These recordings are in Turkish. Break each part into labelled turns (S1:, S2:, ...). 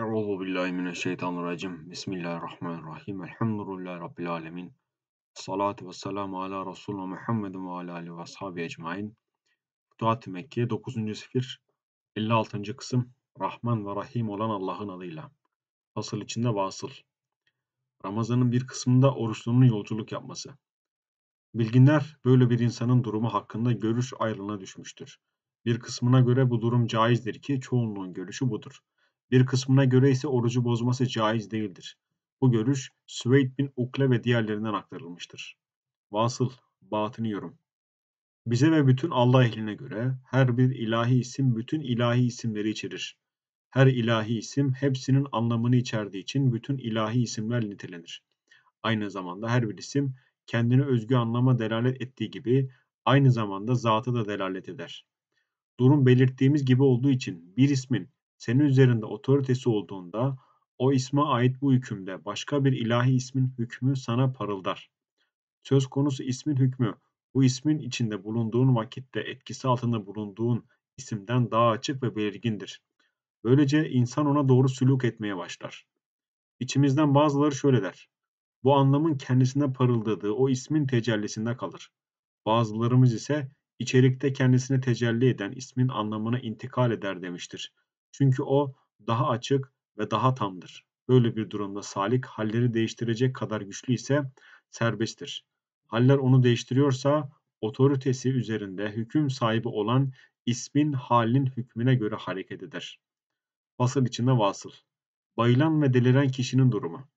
S1: Euzu billahi mineşşeytanirracim. Bismillahirrahmanirrahim. Elhamdülillahi rabbil alamin. Salatu vesselamu ala Resulü Muhammedin ve ala alihi ve ashabi ecmaîn. Futuhat Mekke 9. sefir 56. kısım Rahman ve Rahim olan Allah'ın adıyla. Asıl içinde vasıl. Ramazan'ın bir kısmında oruçlunun yolculuk yapması. Bilginler böyle bir insanın durumu hakkında görüş ayrılığına düşmüştür. Bir kısmına göre bu durum caizdir ki çoğunluğun görüşü budur. Bir kısmına göre ise orucu bozması caiz değildir. Bu görüş Süveyd bin Ukle ve diğerlerinden aktarılmıştır. Vasıl, batını yorum. Bize ve bütün Allah ehline göre her bir ilahi isim bütün ilahi isimleri içerir. Her ilahi isim hepsinin anlamını içerdiği için bütün ilahi isimler nitelenir. Aynı zamanda her bir isim kendini özgü anlama delalet ettiği gibi aynı zamanda zatı da delalet eder. Durum belirttiğimiz gibi olduğu için bir ismin senin üzerinde otoritesi olduğunda o isme ait bu hükümde başka bir ilahi ismin hükmü sana parıldar. Söz konusu ismin hükmü bu ismin içinde bulunduğun vakitte etkisi altında bulunduğun isimden daha açık ve belirgindir. Böylece insan ona doğru sülük etmeye başlar. İçimizden bazıları şöyle der. Bu anlamın kendisine parıldadığı o ismin tecellisinde kalır. Bazılarımız ise içerikte kendisine tecelli eden ismin anlamına intikal eder demiştir. Çünkü o daha açık ve daha tamdır. Böyle bir durumda salik halleri değiştirecek kadar güçlü ise serbesttir. Haller onu değiştiriyorsa otoritesi üzerinde hüküm sahibi olan ismin halinin hükmüne göre hareket eder. Vasıl içinde vasıl. Bayılan ve deliren kişinin durumu.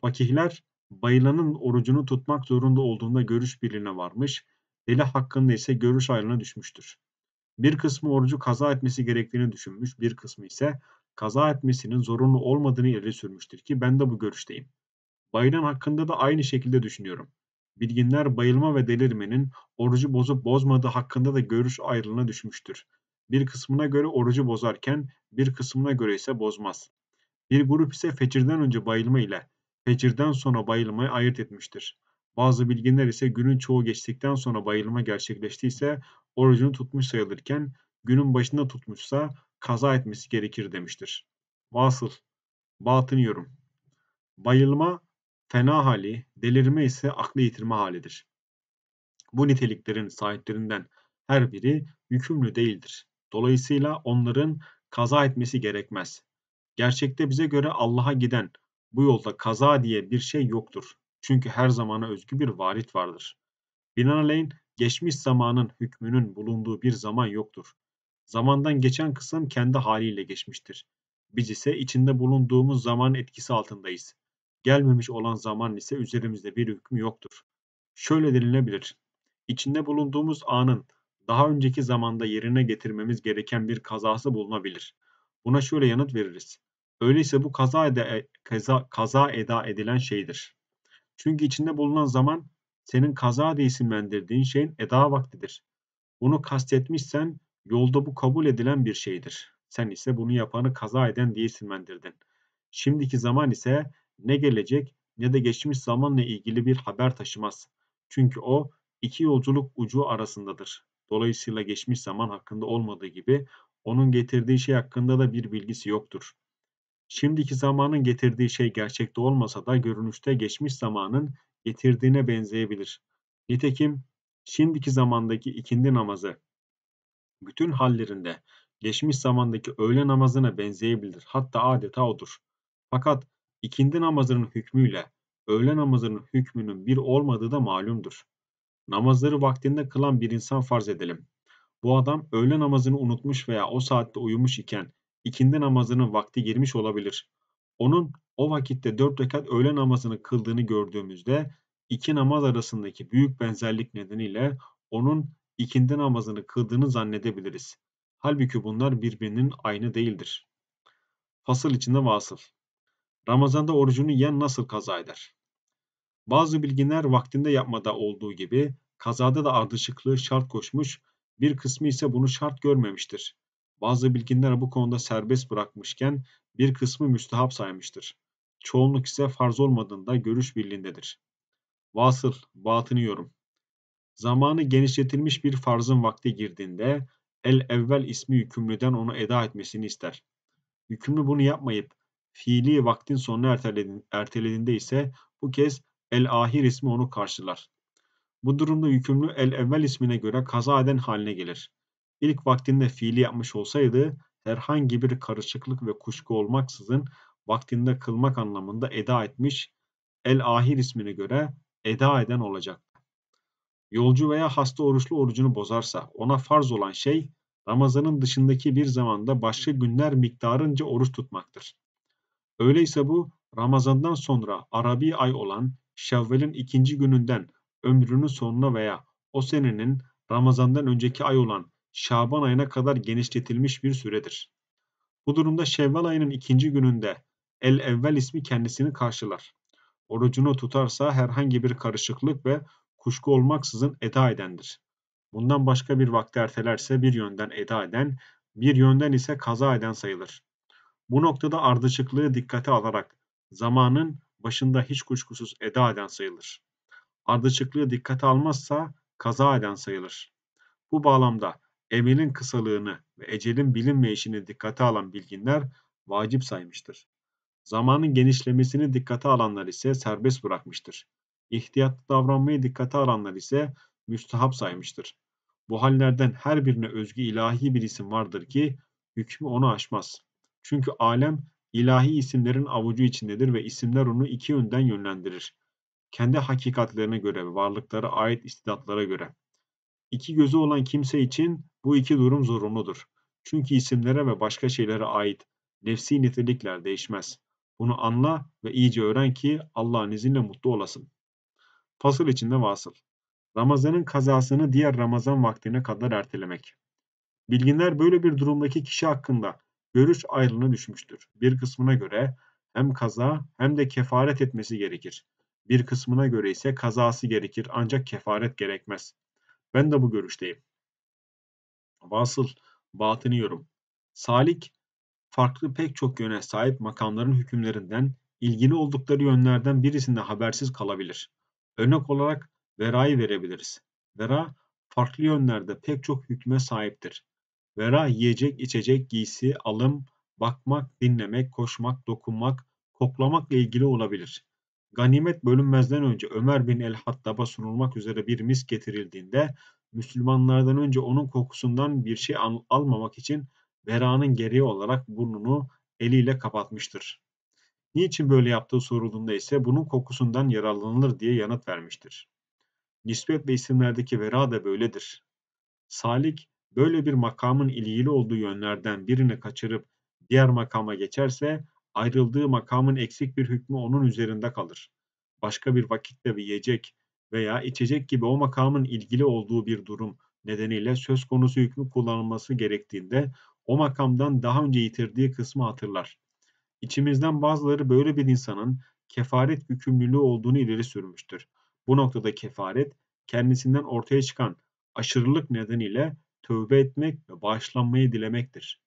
S1: Fakihler bayılanın orucunu tutmak zorunda olduğunda görüş birliğine varmış, deli hakkında ise görüş ayrılığına düşmüştür. Bir kısmı orucu kaza etmesi gerektiğini düşünmüş, bir kısmı ise kaza etmesinin zorunlu olmadığını ileri sürmüştür ki ben de bu görüşteyim. Bayılan hakkında da aynı şekilde düşünüyorum. Bilginler bayılma ve delirmenin orucu bozup bozmadığı hakkında da görüş ayrılığına düşmüştür. Bir kısmına göre orucu bozarken bir kısmına göre ise bozmaz. Bir grup ise fecirden önce bayılma ile fecirden sonra bayılmayı ayırt etmiştir. Bazı bilginler ise günün çoğu geçtikten sonra bayılma gerçekleştiyse orucunu tutmuş sayılırken günün başında tutmuşsa kaza etmesi gerekir demiştir. Vasıl, batın yorum. Bayılma, fena hali, delirme ise aklı yitirme halidir. Bu niteliklerin sahiplerinden her biri yükümlü değildir. Dolayısıyla onların kaza etmesi gerekmez. Gerçekte bize göre Allah'a giden bu yolda kaza diye bir şey yoktur. Çünkü her zamana özgü bir varit vardır. Binaenaleyh geçmiş zamanın hükmünün bulunduğu bir zaman yoktur. Zamandan geçen kısım kendi haliyle geçmiştir. Biz ise içinde bulunduğumuz zaman etkisi altındayız. Gelmemiş olan zaman ise üzerimizde bir hükmü yoktur. Şöyle denilebilir. İçinde bulunduğumuz anın daha önceki zamanda yerine getirmemiz gereken bir kazası bulunabilir. Buna şöyle yanıt veririz. Öyleyse bu kaza, ede, kaza, kaza eda edilen şeydir. Çünkü içinde bulunan zaman senin kaza diye isimlendirdiğin şeyin eda vaktidir. Bunu kastetmişsen yolda bu kabul edilen bir şeydir. Sen ise bunu yapanı kaza eden diye isimlendirdin. Şimdiki zaman ise ne gelecek ne de geçmiş zamanla ilgili bir haber taşımaz. Çünkü o iki yolculuk ucu arasındadır. Dolayısıyla geçmiş zaman hakkında olmadığı gibi onun getirdiği şey hakkında da bir bilgisi yoktur. Şimdiki zamanın getirdiği şey gerçekte olmasa da görünüşte geçmiş zamanın getirdiğine benzeyebilir. Nitekim şimdiki zamandaki ikindi namazı bütün hallerinde geçmiş zamandaki öğle namazına benzeyebilir. Hatta adeta odur. Fakat ikindi namazının hükmüyle öğle namazının hükmünün bir olmadığı da malumdur. Namazları vaktinde kılan bir insan farz edelim. Bu adam öğle namazını unutmuş veya o saatte uyumuş iken ikindi namazının vakti girmiş olabilir. Onun o vakitte dört rekat öğle namazını kıldığını gördüğümüzde iki namaz arasındaki büyük benzerlik nedeniyle onun ikindi namazını kıldığını zannedebiliriz. Halbuki bunlar birbirinin aynı değildir. Fasıl içinde vasıl. Ramazanda orucunu yen nasıl kaza eder? Bazı bilginler vaktinde yapmada olduğu gibi kazada da ardışıklığı şart koşmuş, bir kısmı ise bunu şart görmemiştir. Bazı bilginler bu konuda serbest bırakmışken bir kısmı müstehap saymıştır. Çoğunluk ise farz olmadığında görüş birliğindedir. Vasıl, batını yorum. Zamanı genişletilmiş bir farzın vakti girdiğinde el evvel ismi yükümlüden onu eda etmesini ister. Yükümlü bunu yapmayıp fiili vaktin sonuna ertelediğinde ise bu kez el ahir ismi onu karşılar. Bu durumda yükümlü el evvel ismine göre kaza eden haline gelir ilk vaktinde fiili yapmış olsaydı herhangi bir karışıklık ve kuşku olmaksızın vaktinde kılmak anlamında eda etmiş, el-ahir ismine göre eda eden olacak. Yolcu veya hasta oruçlu orucunu bozarsa ona farz olan şey Ramazan'ın dışındaki bir zamanda başka günler miktarınca oruç tutmaktır. Öyleyse bu Ramazan'dan sonra Arabi ay olan Şevvel'in ikinci gününden ömrünün sonuna veya o senenin Ramazan'dan önceki ay olan Şaban ayına kadar genişletilmiş bir süredir. Bu durumda Şevval ayının ikinci gününde El Evvel ismi kendisini karşılar. Orucunu tutarsa herhangi bir karışıklık ve kuşku olmaksızın eda edendir. Bundan başka bir vakti ertelerse bir yönden eda eden, bir yönden ise kaza eden sayılır. Bu noktada ardışıklığı dikkate alarak zamanın başında hiç kuşkusuz eda eden sayılır. Ardışıklığı dikkate almazsa kaza eden sayılır. Bu bağlamda emelin kısalığını ve ecelin bilinmeyişini dikkate alan bilginler vacip saymıştır. Zamanın genişlemesini dikkate alanlar ise serbest bırakmıştır. İhtiyatlı davranmayı dikkate alanlar ise müstahap saymıştır. Bu hallerden her birine özgü ilahi bir isim vardır ki hükmü onu aşmaz. Çünkü alem ilahi isimlerin avucu içindedir ve isimler onu iki yönden yönlendirir. Kendi hakikatlerine göre ve varlıklara ait istidatlara göre. İki gözü olan kimse için bu iki durum zorunludur. Çünkü isimlere ve başka şeylere ait nefsi nitelikler değişmez. Bunu anla ve iyice öğren ki Allah'ın izniyle mutlu olasın. Fasıl içinde vasıl. Ramazanın kazasını diğer Ramazan vaktine kadar ertelemek. Bilginler böyle bir durumdaki kişi hakkında görüş ayrılığına düşmüştür. Bir kısmına göre hem kaza hem de kefaret etmesi gerekir. Bir kısmına göre ise kazası gerekir ancak kefaret gerekmez. Ben de bu görüşteyim. Vasıl, batını yorum. Salik, farklı pek çok yöne sahip makamların hükümlerinden, ilgili oldukları yönlerden birisinde habersiz kalabilir. Örnek olarak verayı verebiliriz. Vera, farklı yönlerde pek çok hükme sahiptir. Vera, yiyecek, içecek, giysi, alım, bakmak, dinlemek, koşmak, dokunmak, koklamakla ilgili olabilir. Ganimet bölünmezden önce Ömer bin el-Hattab'a sunulmak üzere bir mis getirildiğinde Müslümanlardan önce onun kokusundan bir şey almamak için veranın gereği olarak burnunu eliyle kapatmıştır. Niçin böyle yaptığı sorulduğunda ise bunun kokusundan yararlanılır diye yanıt vermiştir. Nispet ve isimlerdeki vera da böyledir. Salik böyle bir makamın ilgili olduğu yönlerden birini kaçırıp diğer makama geçerse ayrıldığı makamın eksik bir hükmü onun üzerinde kalır. Başka bir vakitte bir yiyecek veya içecek gibi o makamın ilgili olduğu bir durum nedeniyle söz konusu hükmü kullanılması gerektiğinde o makamdan daha önce yitirdiği kısmı hatırlar. İçimizden bazıları böyle bir insanın kefaret yükümlülüğü olduğunu ileri sürmüştür. Bu noktada kefaret kendisinden ortaya çıkan aşırılık nedeniyle tövbe etmek ve bağışlanmayı dilemektir.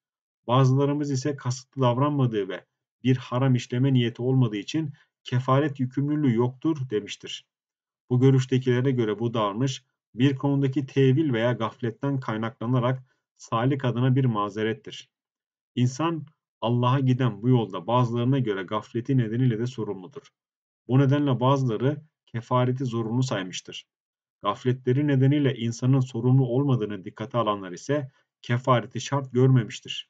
S1: Bazılarımız ise kasıtlı davranmadığı ve bir haram işleme niyeti olmadığı için kefaret yükümlülüğü yoktur demiştir. Bu görüştekilere göre bu davranış bir konudaki tevil veya gafletten kaynaklanarak salik adına bir mazerettir. İnsan Allah'a giden bu yolda bazılarına göre gafleti nedeniyle de sorumludur. Bu nedenle bazıları kefareti zorunlu saymıştır. Gafletleri nedeniyle insanın sorumlu olmadığını dikkate alanlar ise kefareti şart görmemiştir.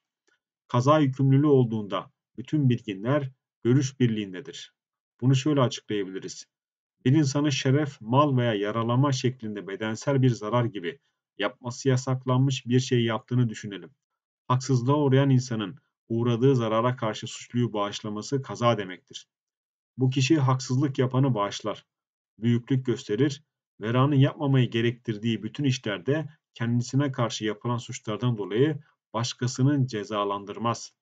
S1: Kaza yükümlülüğü olduğunda bütün bilginler görüş birliğindedir. Bunu şöyle açıklayabiliriz. Bir insanın şeref, mal veya yaralama şeklinde bedensel bir zarar gibi yapması yasaklanmış bir şey yaptığını düşünelim. Haksızlığa uğrayan insanın uğradığı zarara karşı suçluyu bağışlaması kaza demektir. Bu kişi haksızlık yapanı bağışlar, büyüklük gösterir, veranın yapmamayı gerektirdiği bütün işlerde kendisine karşı yapılan suçlardan dolayı başkasının cezalandırmaz.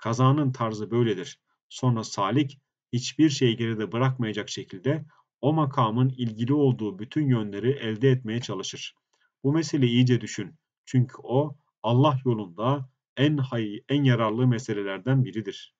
S1: Kazanın tarzı böyledir. Sonra salik hiçbir şeyi geride bırakmayacak şekilde o makamın ilgili olduğu bütün yönleri elde etmeye çalışır. Bu meseleyi iyice düşün. Çünkü o Allah yolunda en hay, en yararlı meselelerden biridir.